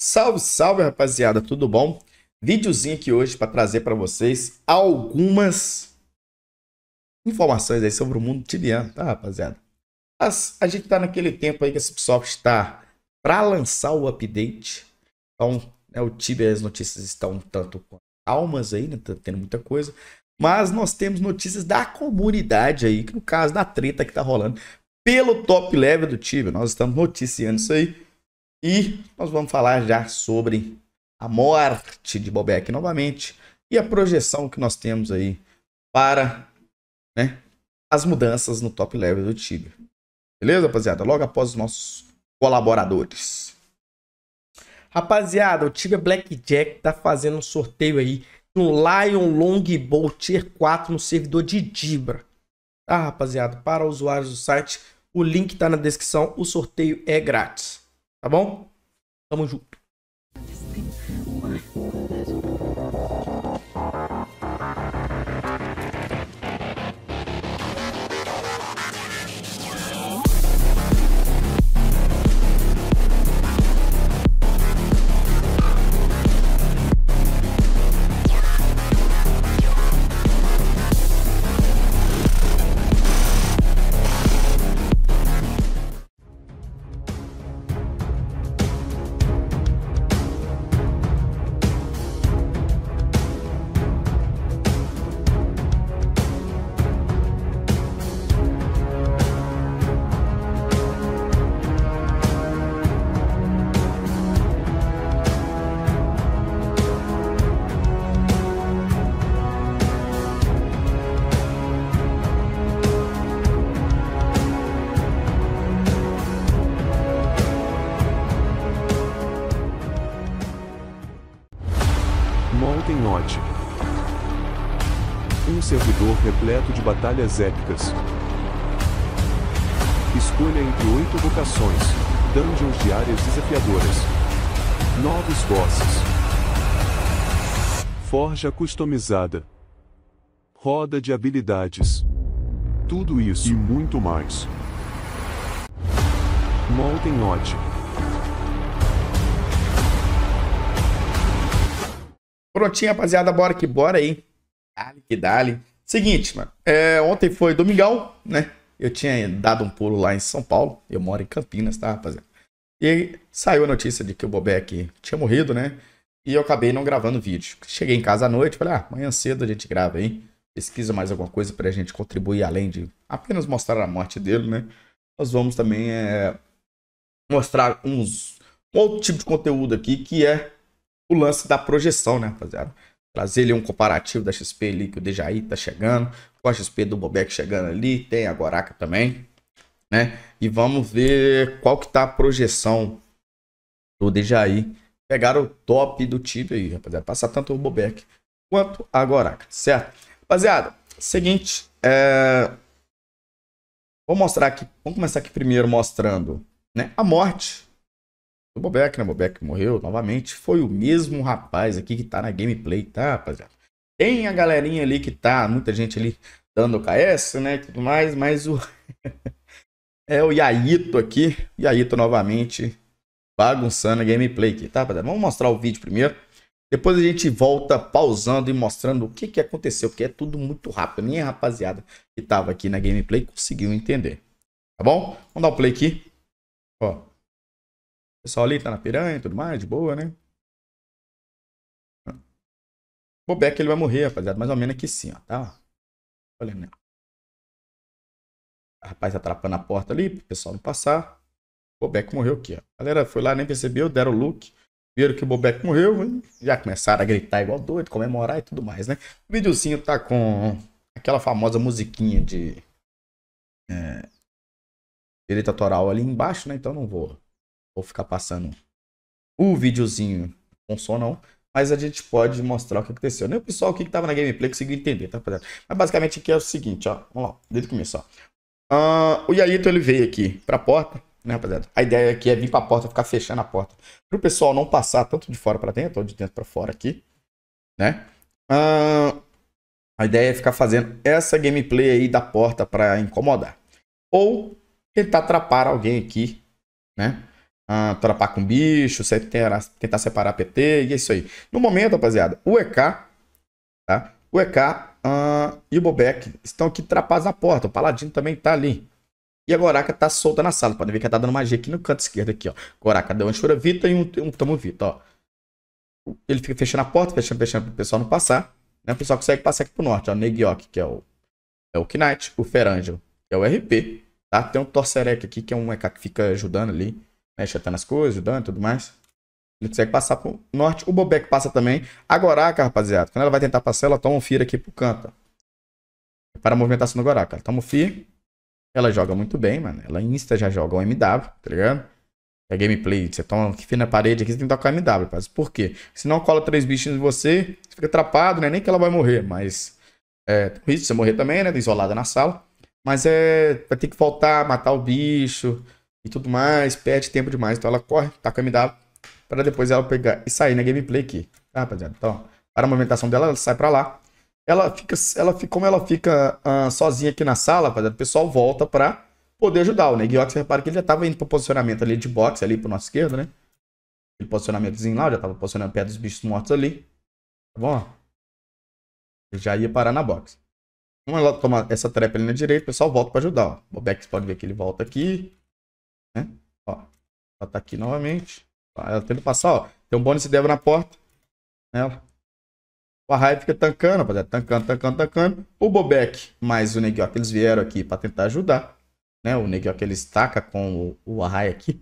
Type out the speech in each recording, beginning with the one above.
Salve, salve, rapaziada, tudo bom? Videozinho aqui hoje para trazer para vocês algumas informações aí sobre o mundo tibiano, tá, rapaziada? As, a gente tá naquele tempo aí que a Cipsoft está para lançar o update. Então, né, o Tibia as notícias estão um tanto calmas aí, né, tá tendo muita coisa. Mas nós temos notícias da comunidade aí, que no caso da treta que tá rolando pelo top level do Tibia. Nós estamos noticiando isso aí e nós vamos falar já sobre a morte de Bobek novamente e a projeção que nós temos aí para né, as mudanças no top level do Tibia. Beleza, rapaziada? Logo após os nossos colaboradores. Rapaziada, o Tibia Blackjack tá fazendo um sorteio aí no Lion Longbow Tier 4 no servidor de Dibra. Tá, rapaziada? Para usuários do site, o link tá na descrição, o sorteio é grátis. Tá bom? Tamo junto. repleto de batalhas épicas. Escolha entre oito vocações, dungeons de áreas desafiadoras, novos bosses, forja customizada, roda de habilidades. Tudo isso e muito mais. Molten Lodge. Prontinho, rapaziada, bora que bora aí. Dale que dale. Seguinte, mano. É, ontem foi domingão, né? Eu tinha dado um pulo lá em São Paulo. Eu moro em Campinas, tá, rapaziada? E saiu a notícia de que o Bobek tinha morrido, né? E eu acabei não gravando vídeo. Cheguei em casa à noite, falei, ah, amanhã cedo a gente grava, hein? Pesquisa mais alguma coisa pra gente contribuir além de apenas mostrar a morte dele, né? Nós vamos também é, mostrar uns, um outro tipo de conteúdo aqui que é o lance da projeção, né, rapaziada? Trazer ali um comparativo da XP ali que o Dejaí tá chegando, com a XP do Bobek chegando ali, tem a Goraca também, né? E vamos ver qual que tá a projeção do Dejaí. Pegaram o top do time aí, rapaziada. Passar tanto o Bobek quanto a Goraca, certo? Rapaziada, seguinte, é... Vou mostrar aqui, vamos começar aqui primeiro mostrando né, a morte do Bobek, né? Bobek morreu novamente. Foi o mesmo rapaz aqui que tá na gameplay, tá, rapaziada? Tem a galerinha ali que tá, muita gente ali dando KS, né? E tudo mais, mas o. é o Yaito aqui. Yaito novamente bagunçando a gameplay aqui, tá, rapaziada? Vamos mostrar o vídeo primeiro. Depois a gente volta pausando e mostrando o que, que aconteceu, porque é tudo muito rápido. Nem a rapaziada que tava aqui na gameplay conseguiu entender. Tá bom? Vamos dar o um play aqui. Ó pessoal ali tá na piranha e tudo mais, de boa, né? Bobek ele vai morrer, rapaziada, mais ou menos aqui sim, ó, tá? Olha, né? Rapaz atrapando a porta ali, pro pessoal não passar. Bobek morreu aqui, ó. A galera foi lá, nem percebeu, deram o look. Viram que o Bobek morreu, hein? já começaram a gritar igual doido, comemorar e tudo mais, né? O videozinho tá com aquela famosa musiquinha de... É, direito autoral ali embaixo, né? Então não vou Vou ficar passando o videozinho com som, não. Mas a gente pode mostrar o que aconteceu. Nem né? o pessoal aqui que tava na gameplay conseguiu entender, tá, Mas basicamente aqui é o seguinte, ó. Vamos lá, desde o começo, ó. Uh, o Yaito, ele veio aqui pra porta, né, rapaziada? A ideia aqui é vir pra porta, ficar fechando a porta. Pro pessoal não passar tanto de fora pra dentro, ou de dentro pra fora aqui, né? Uh, a ideia é ficar fazendo essa gameplay aí da porta pra incomodar. Ou tentar atrapar alguém aqui, né? ah, com bicho, tentar separar PT e é isso aí. No momento, rapaziada, o EK, tá? O EK ah, e o Bobek estão aqui trapaz na porta. O Paladino também tá ali. E a Goraka tá solta na sala. Podem ver que ela tá dando magia aqui no canto esquerdo aqui, ó. Goraka deu uma chura Vita e um, um Tamo Vita, ó. Ele fica fechando a porta, fechando, fechando pro pessoal não passar. Né? O pessoal consegue passar aqui pro norte, ó. O Negiok, que é o, é o Knight. O Ferangelo, que é o RP. Tá? Tem um Torcerec aqui, que é um EK que fica ajudando ali né, até as coisas, ajudando e tudo mais. Ele consegue passar pro norte. O Bobek passa também. cara, rapaziada. Quando ela vai tentar passar, ela toma um Fear aqui pro canto. Para a movimentação do Agoraka. Ela toma um Fear. Ela joga muito bem, mano. Ela insta já joga o MW, tá ligado? É gameplay. Você toma que na parede aqui, você tem que tocar o MW, rapaz. Por quê? Senão cola três bichinhos em você, você fica atrapado, né? Nem que ela vai morrer, mas. É, tem risco de você morrer também, né? Isolada na sala. Mas é. Vai ter que voltar, matar o bicho e tudo mais, perde tempo demais. Então ela corre, taca MW, para depois ela pegar e sair na gameplay aqui. Tá, rapaziada? Então, para a movimentação dela, ela sai para lá. Ela fica, ela fica, como ela fica uh, sozinha aqui na sala, rapaziada, o pessoal volta para poder ajudar. O Negiox, repara que ele já tava indo para posicionamento ali de boxe, ali para nosso esquerdo, né? Aquele posicionamentozinho lá, já tava posicionando perto dos bichos mortos ali. Tá bom? Ele já ia parar na box. Como ela toma essa trap ali na direita, o pessoal volta para ajudar. Ó. O Bobex pode ver que ele volta aqui. Ó, ela tá aqui novamente. Ela tenta passar, ó. Tem um bônus de Deva na porta. Ela. Né, o Arraia fica tancando, rapaziada. Tancando, tancando, tancando. O Bobek mais o Negiok, eles vieram aqui pra tentar ajudar. Né? O Negiok, ele estaca com o, o Arraia aqui.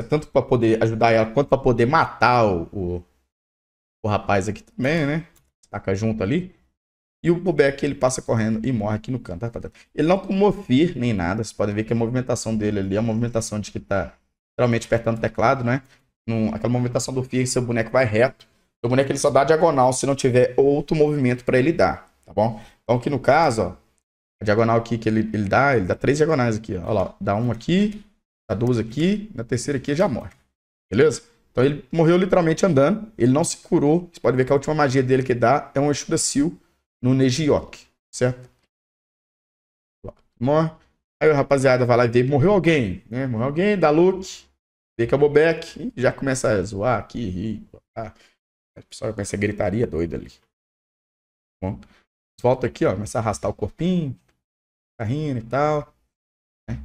É tanto pra poder ajudar ela, quanto pra poder matar o, o, o rapaz aqui também, né? Estaca junto ali. E o Bobek, ele passa correndo e morre aqui no canto. Ele não com Mofir nem nada. Vocês podem ver que a movimentação dele ali é a movimentação de que tá geralmente apertando o teclado, né? Num, aquela movimentação do fio, seu boneco vai reto. Seu boneco ele só dá diagonal se não tiver outro movimento para ele dar, tá bom? Então aqui no caso, ó, a diagonal aqui que ele, ele dá, ele dá três diagonais aqui, ó. Olha lá, dá uma aqui, dá duas aqui, na terceira aqui já morre. Beleza? Então ele morreu literalmente andando, ele não se curou. Você pode ver que a última magia dele que dá é um Exuda Seal no Nejiok, certo? Morre. Aí o rapaziada vai lá e vê, morreu alguém, né? Morreu alguém, dá look, Dei caboback e já começa a zoar aqui, rir. a pessoa começa a gritaria doida ali. Bom, volta aqui, ó, começa a arrastar o corpinho, tá rindo e tal. Né?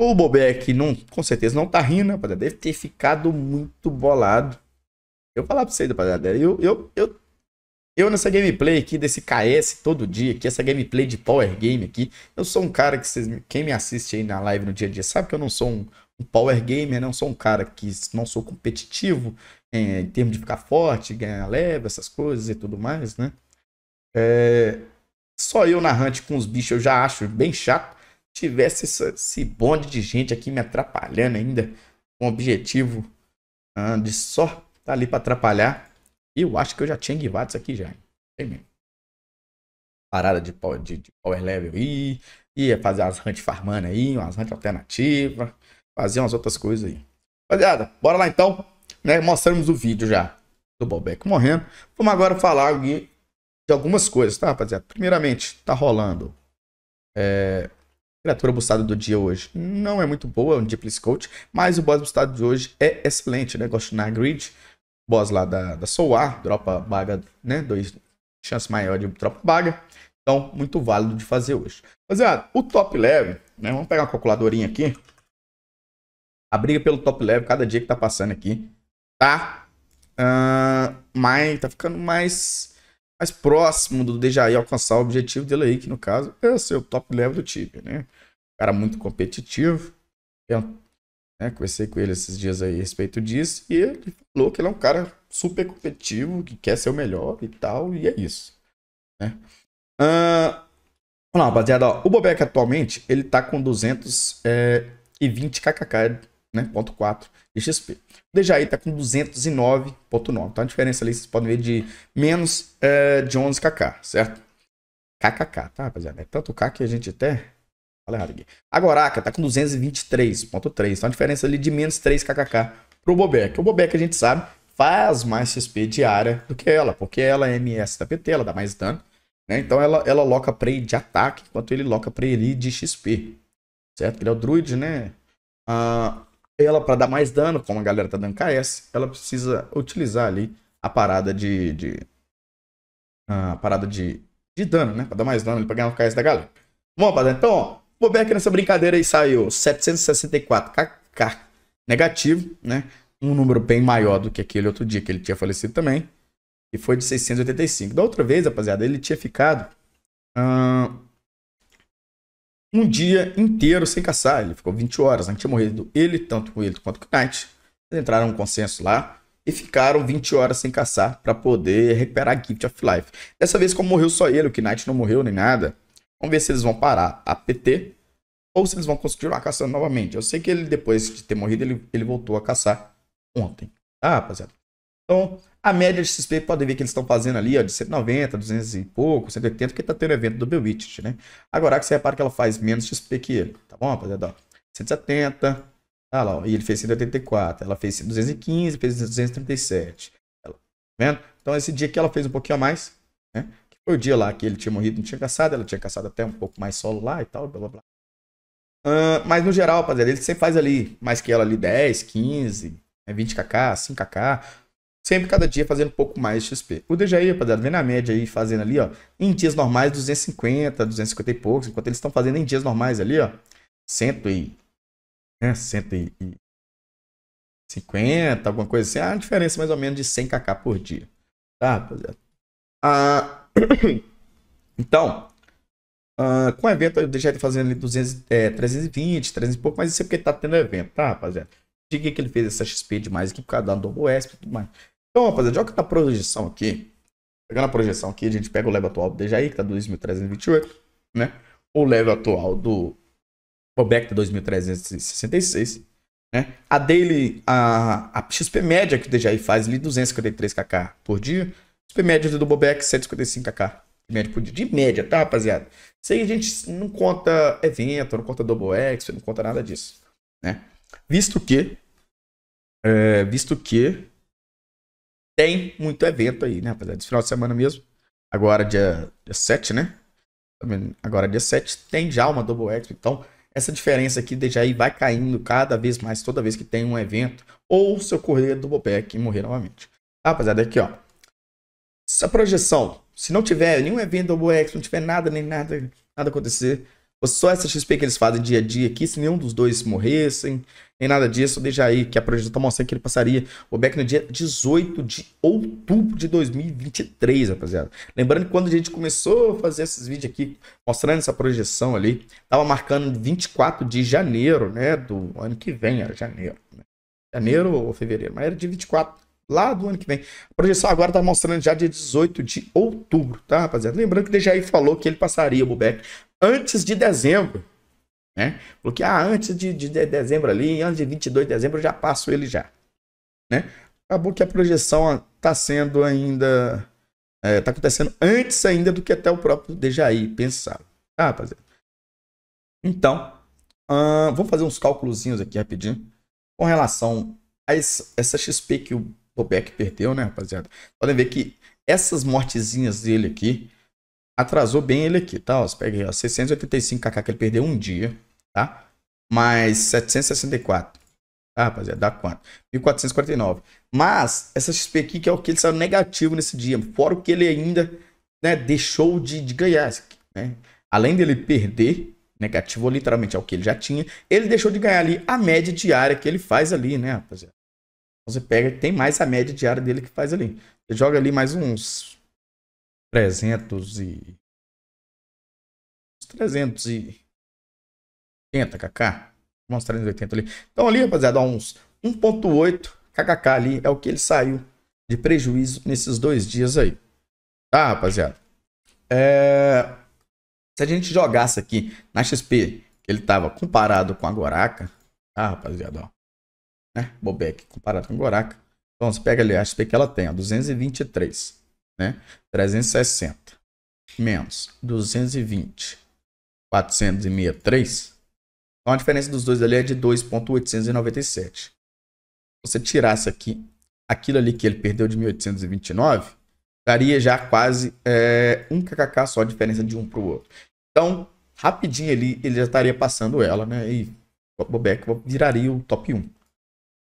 O Bobek não, com certeza não tá rindo, rapaziada. Deve ter ficado muito bolado. Eu vou falar pra vocês, rapaziada. Eu, eu, eu, eu nessa gameplay aqui desse KS todo dia, aqui, essa gameplay de Power Game aqui, eu sou um cara que vocês, quem me assiste aí na live no dia a dia sabe que eu não sou um, um power gamer, não né? sou um cara que não sou competitivo é, em termos de ficar forte, ganhar leve essas coisas e tudo mais, né? É, só eu na hunt com os bichos eu já acho bem chato. Tivesse esse, esse bonde de gente aqui me atrapalhando ainda, com o objetivo ah, de só tá ali para atrapalhar. Eu acho que eu já tinha guivado isso aqui já. Tem mesmo. Parada de power, de, de power level aí. Ia fazer umas hunt farmando aí, umas hunt alternativa fazer umas outras coisas aí. Rapaziada, bora lá então, né? Mostramos o vídeo já do Bobek morrendo. Vamos agora falar de algumas coisas, tá, rapaziada? Primeiramente, tá rolando é, criatura bustada do dia hoje não é muito boa, é um Deep mas o boss bustado de hoje é excelente, né? Gosto na grid, boss lá da, da Soar, dropa baga, né? Dois chance maior de dropa baga. Então, muito válido de fazer hoje. Rapaziada, o top level, né? Vamos pegar uma calculadorinha aqui. A briga pelo top level, cada dia que tá passando aqui, tá? Uh, mais, tá ficando mais, mais próximo do Dejaí alcançar o objetivo dele aí, que no caso é ser o top level do time, né? Cara muito competitivo. Eu, né, conversei com ele esses dias aí a respeito disso. E ele falou que ele é um cara super competitivo, que quer ser o melhor e tal. E é isso. Né? Uh, não, rapaziada, ó, o Bobek atualmente ele tá com 220 eh, kkk né? 0.4 de XP. O DJI está com 209.9. Então a diferença ali vocês podem ver de menos é, de 11kk, certo? KKK, tá, rapaziada? É tanto K que a gente até... Fala errado aqui. Agora, tá com 223.3. Então a diferença ali de menos 3kkk pro Bobek. O Bobek a gente sabe faz mais XP diária do que ela, porque ela é MS da PT, ela dá mais dano. Né? Então ela, ela loca prey de ataque, enquanto ele loca prey de XP. Certo? Ele é o druid, né? Ah, ela, para dar mais dano, como a galera tá dando KS, ela precisa utilizar ali a parada de. de a parada de, de dano, né? para dar mais dano para ganhar o KS da galera. bom rapaziada. Então, ó, vou ver aqui nessa brincadeira aí saiu 764kk negativo, né? Um número bem maior do que aquele outro dia que ele tinha falecido também. E foi de 685. Da outra vez, rapaziada, ele tinha ficado um dia inteiro sem caçar. Ele ficou 20 horas, não tinha morrido ele, tanto com ele quanto com o Knight. Eles entraram num consenso lá e ficaram 20 horas sem caçar para poder recuperar a Gift of Life. Dessa vez, como morreu só ele, o Knight não morreu nem nada, vamos ver se eles vão parar a PT ou se eles vão continuar caçando novamente. Eu sei que ele, depois de ter morrido, ele, ele voltou a caçar ontem. Tá, rapaziada? Então, a média de XP, pode ver que eles estão fazendo ali, ó, de 190, 200 e pouco, 180, porque tá tendo evento do Bewitched, né? Agora, que você repara que ela faz menos XP que ele, tá bom, rapaziada? 170, tá lá, ó, e ele fez 184, ela fez 215, fez 237, tá vendo? Então, esse dia que ela fez um pouquinho a mais, né? Que foi o dia lá que ele tinha morrido, não tinha caçado, ela tinha caçado até um pouco mais solo lá e tal, blá, blá, blá. Uh, mas no geral, rapaziada, ele sempre faz ali mais que ela ali 10, 15, 20kk, 5kk, sempre cada dia fazendo um pouco mais de XP. O DJI, rapaziada, vem na média aí, fazendo ali, ó, em dias normais 250, 250 e poucos, enquanto eles estão fazendo em dias normais ali, ó, cento e... Né, cento e cinquenta, alguma coisa assim, a diferença mais ou menos de 100 kk por dia, tá, rapaziada? Ah, então, ah, com o evento o DJI tá fazendo ali 200, é, 320, 300 e pouco, mas isso é porque tá tendo evento, tá, rapaziada? Diga que ele fez essa XP demais aqui por causa da Double e tudo mais. Então, rapaziada, olha que tá a projeção aqui. Pegando a projeção aqui, a gente pega o level atual do DJI, que tá 2.328, né? O level atual do Bobek tá 2.366, né? A daily, a, a XP média que o DJI faz é ali, 253kk por dia. XP média do Bobek, 155kk de média por dia. De média, tá, rapaziada? Isso aí a gente não conta evento, não conta Double X, não conta nada disso, né? Visto que... É, visto que tem muito evento aí, né, rapaziada? Esse final de semana mesmo. Agora, dia, dia 7, né? Agora, dia 7, tem já uma Double Expo. Então, essa diferença aqui de já aí vai caindo cada vez mais, toda vez que tem um evento. Ou se ocorrer do Pack e morrer novamente. Tá, rapaziada? Aqui, ó. Essa projeção. Se não tiver nenhum evento Double Expo, não tiver nada, nem nada, nada acontecer, só essa XP que eles fazem dia a dia aqui, se nenhum dos dois morressem, nem nada disso, deixa aí que a projeção tá mostrando que ele passaria o back no dia 18 de outubro de 2023, rapaziada. Lembrando que quando a gente começou a fazer esses vídeos aqui, mostrando essa projeção ali, tava marcando 24 de janeiro, né, do ano que vem, era janeiro, né? Janeiro ou fevereiro, mas era de 24 lá do ano que vem. A projeção agora está mostrando já dia 18 de outubro, tá, rapaziada? Lembrando que o Dejaí falou que ele passaria o Bubeck antes de dezembro, né? Falou que, ah, antes de, de, de dezembro ali, antes de 22 de dezembro eu já passo ele já, né? Acabou que a projeção está sendo ainda... Está é, tá acontecendo antes ainda do que até o próprio Dejaí pensava, tá, rapaziada? Então, hum, vamos fazer uns cálculos aqui rapidinho com relação a essa XP que o o back perdeu, né, rapaziada? Podem ver que essas mortezinhas dele aqui atrasou bem ele aqui, tá? Ó, você pega aí, ó, 685kk que ele perdeu um dia, tá? Mais 764. Tá, rapaziada? Dá quanto? 1449. Mas essa XP aqui que é o que ele saiu negativo nesse dia, fora o que ele ainda né, deixou de, de ganhar, né? Além dele perder, negativo literalmente é o que ele já tinha, ele deixou de ganhar ali a média diária que ele faz ali, né, rapaziada? Você pega, tem mais a média diária dele que faz ali. Você joga ali mais uns 300 e... Uns 300 e... 80 mostrar Uns 380 ali. Então ali, rapaziada, uns 1.8 kkk ali é o que ele saiu de prejuízo nesses dois dias aí. Tá, rapaziada? É... Se a gente jogasse aqui na XP, que ele tava comparado com a Goraca, tá, rapaziada, ó né? Bobek comparado com Goraca. Então você pega ali a XP que ela tem, ó, 223, né? 360 menos 220, 463. Então a diferença dos dois ali é de 2.897. Se você tirasse aqui aquilo ali que ele perdeu de 1829, daria já quase é, um kkk só a diferença de um para o outro. Então, rapidinho ali, ele já estaria passando ela, né? E o Bobek viraria o top 1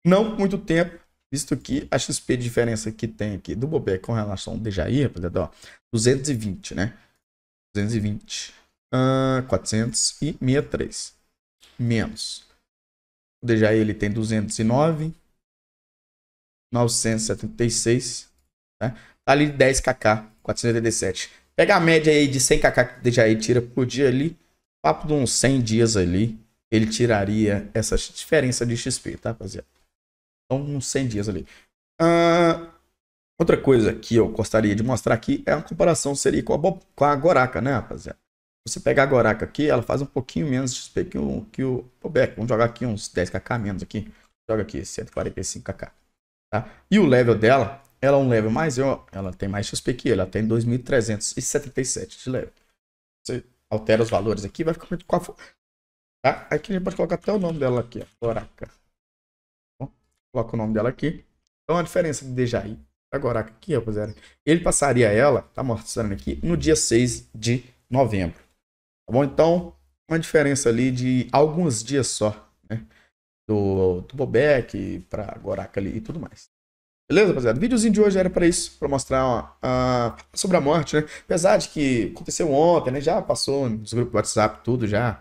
não muito tempo, visto que a XP de diferença que tem aqui do Bobek com relação ao Dejaí, rapaziada, ó, 220, né? 220, uh, 463, menos. O Dejaí ele tem 209, 976, né? Tá ali 10kk, 487. Pega a média aí de 100kk que o Dejaí tira por dia ali, papo de uns 100 dias ali, ele tiraria essa diferença de XP, tá, rapaziada? Então, uns 100 dias ali. Uh, outra coisa que eu gostaria de mostrar aqui é a comparação seria com a, com a Goraca, né, rapaziada? Você pega a Goraca aqui, ela faz um pouquinho menos de XP que o, que o Vamos jogar aqui uns 10kk menos aqui. Joga aqui 145kk. Tá? E o level dela, ela é um level mais, ela tem mais XP que ela tem 2377 de level. Você altera os valores aqui, vai ficar muito com a... Tá? Aqui a gente pode colocar até o nome dela aqui, ó. Goraca. Coloca o nome dela aqui. Então a diferença de Dejaí para Goraka aqui, rapaziada, ele passaria ela, tá mostrando aqui, no dia 6 de novembro. Tá bom? Então, uma diferença ali de alguns dias só, né? Do, do Bobek para Goraka ali e tudo mais. Beleza, rapaziada? O videozinho de hoje era para isso, para mostrar ó, a, sobre a morte, né? Apesar de que aconteceu ontem, né? Já passou nos grupos do WhatsApp tudo já.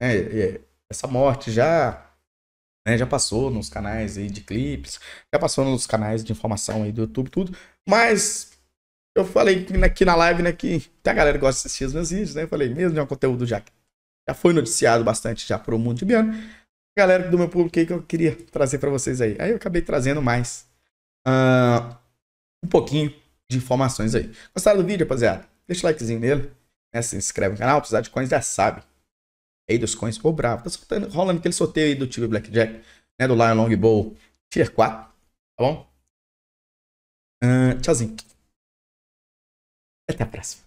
Né? Essa morte já né? Já passou nos canais aí de clipes, já passou nos canais de informação aí do YouTube, tudo. Mas eu falei aqui na live, né, que a galera gosta de assistir os meus vídeos, né? Eu falei, mesmo de um conteúdo já, já foi noticiado bastante já o mundo tibiano. A galera do meu público aí que eu queria trazer para vocês aí. Aí eu acabei trazendo mais uh, um pouquinho de informações aí. Gostaram do vídeo, rapaziada? Deixa o likezinho nele. Né? Se inscreve no canal, precisar de coins já sabe aí dos coins. ficou bravo, tá soltando, rolando aquele sorteio aí do time Blackjack, né? Do Lion Longbow Tier 4, tá bom? Uh, tchauzinho. Até a próxima.